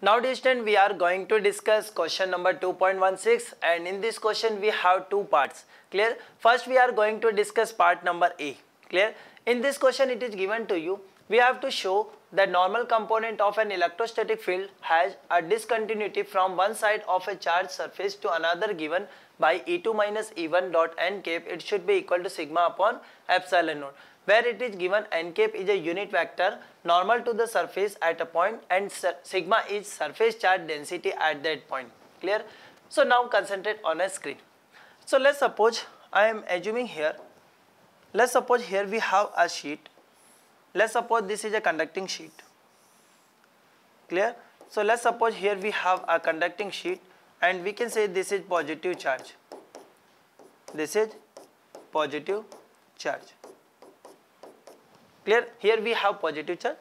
Now students, we are going to discuss question number 2.16 and in this question we have two parts. Clear? First we are going to discuss part number A. Clear? In this question it is given to you we have to show the normal component of an electrostatic field has a discontinuity from one side of a charged surface to another given by E2 minus E1 dot n cape it should be equal to sigma upon epsilon naught where it is given n cape is a unit vector normal to the surface at a point and sigma is surface charge density at that point clear so now concentrate on a screen so let's suppose I am assuming here let's suppose here we have a sheet let's suppose this is a conducting sheet clear so let's suppose here we have a conducting sheet and we can say this is positive charge this is positive charge clear here we have positive charge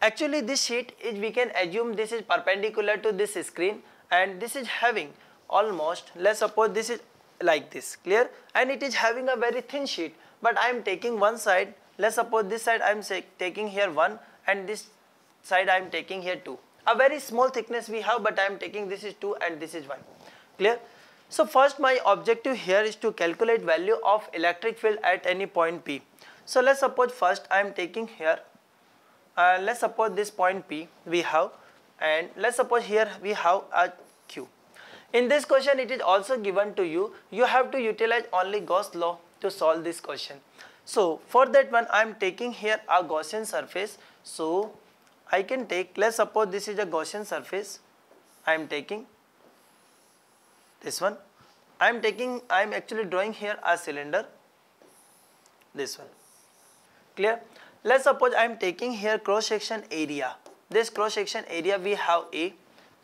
actually this sheet is we can assume this is perpendicular to this screen and this is having almost let's suppose this is like this clear and it is having a very thin sheet but I am taking one side Let's suppose this side I am taking here 1 and this side I am taking here 2. A very small thickness we have but I am taking this is 2 and this is 1. Clear? So first my objective here is to calculate value of electric field at any point P. So let's suppose first I am taking here, uh, let's suppose this point P we have and let's suppose here we have a Q. In this question it is also given to you, you have to utilize only Gauss law to solve this question. So for that one I am taking here a Gaussian surface. So I can take let's suppose this is a Gaussian surface I am taking this one I am taking I am actually drawing here a cylinder this one clear let's suppose I am taking here cross section area this cross section area we have A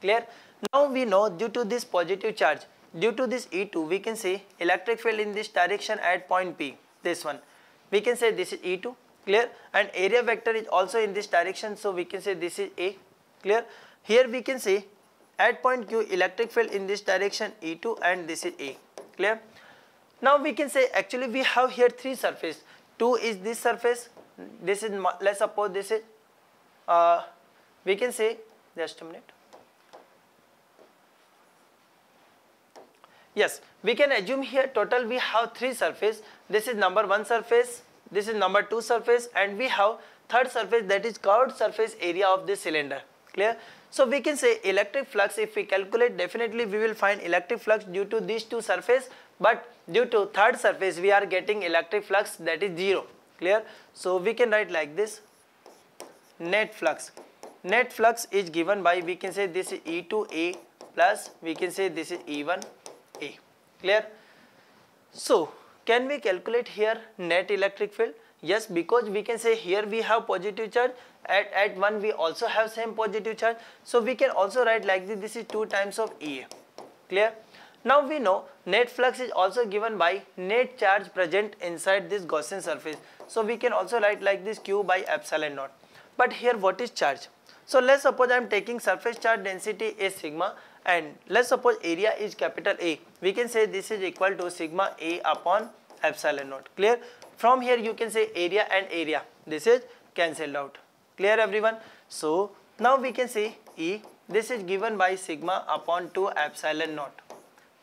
clear now we know due to this positive charge due to this E2 we can say electric field in this direction at point P this one we can say this is E2 clear and area vector is also in this direction so we can say this is A clear. Here we can say at point Q electric field in this direction E2 and this is A clear. Now we can say actually we have here three surface 2 is this surface this is let's suppose this is uh, we can say just a minute yes we can assume here total we have three surface. This is number one surface, this is number two surface and we have third surface that is curved surface area of this cylinder. Clear? So we can say electric flux if we calculate definitely we will find electric flux due to these two surface but due to third surface we are getting electric flux that is 0. Clear? So we can write like this net flux. Net flux is given by we can say this is E2A plus we can say this is E1 Clear? So, can we calculate here net electric field? Yes, because we can say here we have positive charge, at, at 1 we also have same positive charge. So, we can also write like this, this is 2 times of E. Clear? Now we know net flux is also given by net charge present inside this Gaussian surface. So we can also write like this q by epsilon naught. But here what is charge? So let's suppose I am taking surface charge density a sigma and let's suppose area is capital A. We can say this is equal to sigma A upon epsilon naught. Clear? From here you can say area and area. This is cancelled out. Clear everyone? So now we can say E. This is given by sigma upon 2 epsilon naught.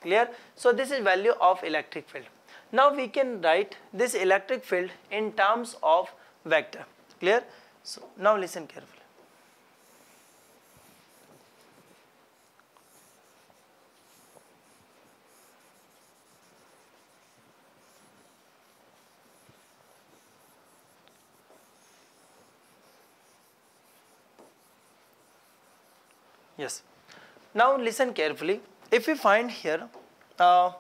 Clear? So this is value of electric field. Now we can write this electric field in terms of vector. Clear? So now listen carefully. Yes. Now listen carefully. If we find here, uh,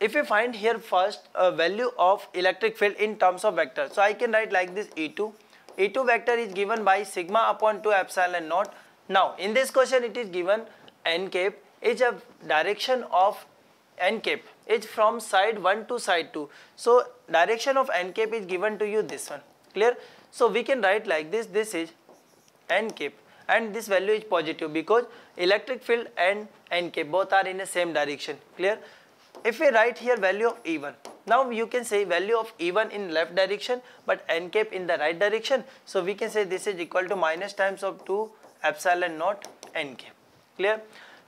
if we find here first a value of electric field in terms of vector. So I can write like this E2. E2 vector is given by sigma upon 2 epsilon naught. Now in this question it is given n cape is a direction of n cape is from side 1 to side 2. So direction of n cape is given to you this one clear. So we can write like this this is n cape and this value is positive because electric field and nk both are in the same direction clear if we write here value of E1, now you can say value of E1 in left direction but n cap in the right direction. So we can say this is equal to minus times of 2 epsilon naught n cap, clear?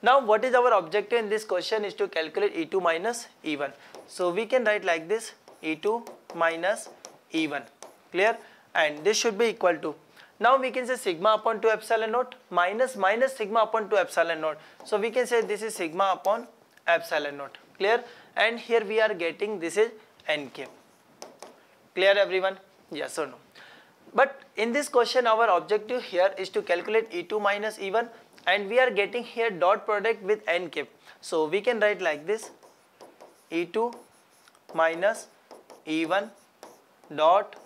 Now what is our objective in this question is to calculate E2 minus E1. So we can write like this E2 minus E1, clear? And this should be equal to now we can say sigma upon 2 epsilon naught minus minus sigma upon 2 epsilon naught. So we can say this is sigma upon epsilon naught. Clear? And here we are getting this is nk. Clear everyone? Yes or no? But in this question our objective here is to calculate E2 minus E1 and we are getting here dot product with nk. So we can write like this E2 minus E1 dot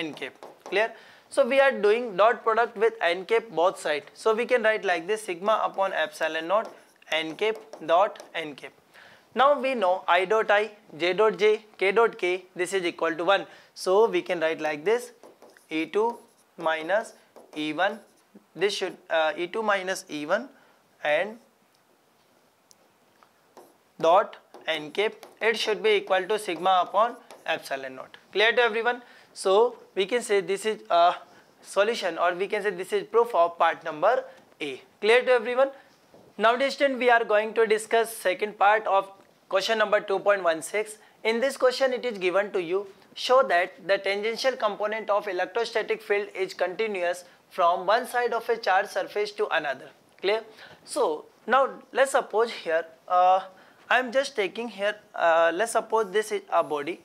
nk. Clear? So we are doing dot product with n cap both side. So we can write like this sigma upon epsilon naught n cap dot n cap. Now we know i dot i, j dot j, k dot k this is equal to 1. So we can write like this e2 minus e1 this should uh, e2 minus e1 and dot n cap it should be equal to sigma upon epsilon naught. Clear to everyone? So we can say this is a solution or we can say this is proof of part number A. Clear to everyone? Now student we are going to discuss second part of question number 2.16. In this question it is given to you show that the tangential component of electrostatic field is continuous from one side of a charged surface to another. Clear? So now let's suppose here uh, I am just taking here uh, let's suppose this is a body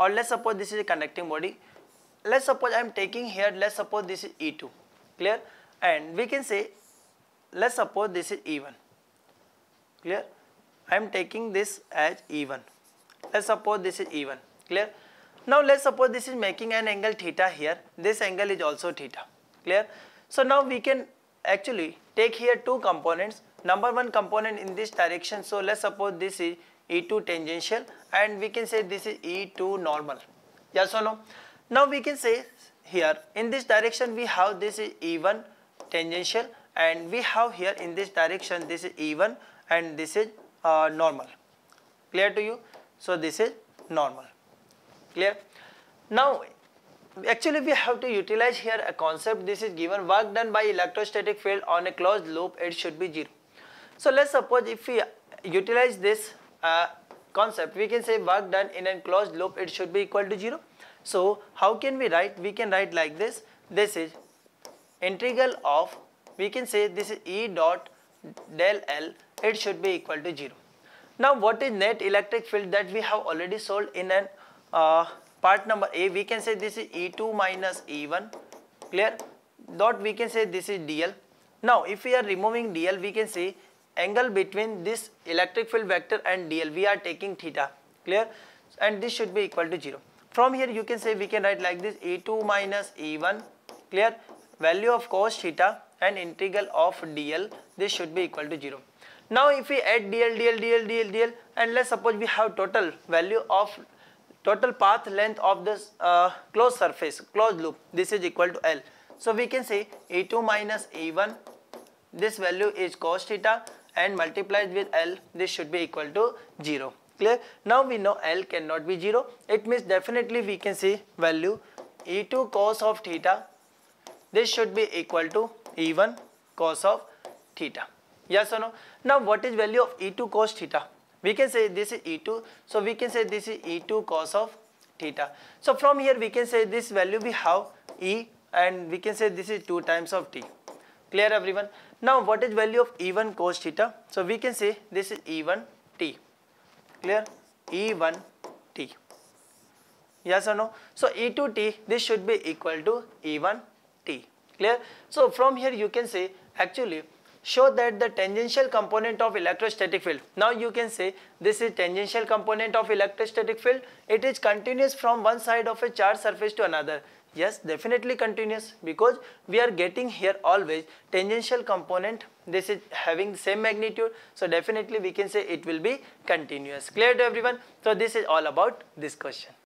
or let's suppose this is a conducting body let's suppose I am taking here let's suppose this is E2 clear and we can say let's suppose this is E1 clear I am taking this as E1 let's suppose this is E1 clear now let's suppose this is making an angle theta here this angle is also theta clear so now we can actually take here two components number one component in this direction so let's suppose this is E2 tangential and we can say this is E2 normal. Yes or no? Now we can say here in this direction we have this is E1 tangential and we have here in this direction this is E1 and this is uh, normal. Clear to you? So this is normal. Clear? Now actually we have to utilize here a concept this is given work done by electrostatic field on a closed loop it should be 0. So let's suppose if we utilize this uh, concept we can say work done in an closed loop it should be equal to 0 so how can we write we can write like this this is integral of we can say this is E dot del L it should be equal to 0 now what is net electric field that we have already solved in an uh, part number A we can say this is E2 minus E1 clear dot we can say this is DL now if we are removing DL we can say angle between this electric field vector and dl we are taking theta clear and this should be equal to 0 from here you can say we can write like this e2 minus e1 clear value of cos theta and integral of dl this should be equal to 0 now if we add dl dl dl dl dl and let's suppose we have total value of total path length of this uh, closed surface closed loop this is equal to L. So we can say A2 minus A1 this value is cos theta and multiplied with L this should be equal to 0 clear now we know L cannot be 0 it means definitely we can see value E2 cos of theta this should be equal to E1 cos of theta yes or no now what is value of E2 cos theta we can say this is E2 so we can say this is E2 cos of theta so from here we can say this value we have E and we can say this is 2 times of T Clear everyone? Now what is value of E1 cos theta? So we can say this is E1 t. Clear? E1 t. Yes or no? So E2 t this should be equal to E1 t. Clear? So from here you can say actually show that the tangential component of electrostatic field. Now you can say this is tangential component of electrostatic field. It is continuous from one side of a charge surface to another. Yes, definitely continuous because we are getting here always tangential component. This is having same magnitude. So definitely we can say it will be continuous. Clear to everyone? So this is all about this question.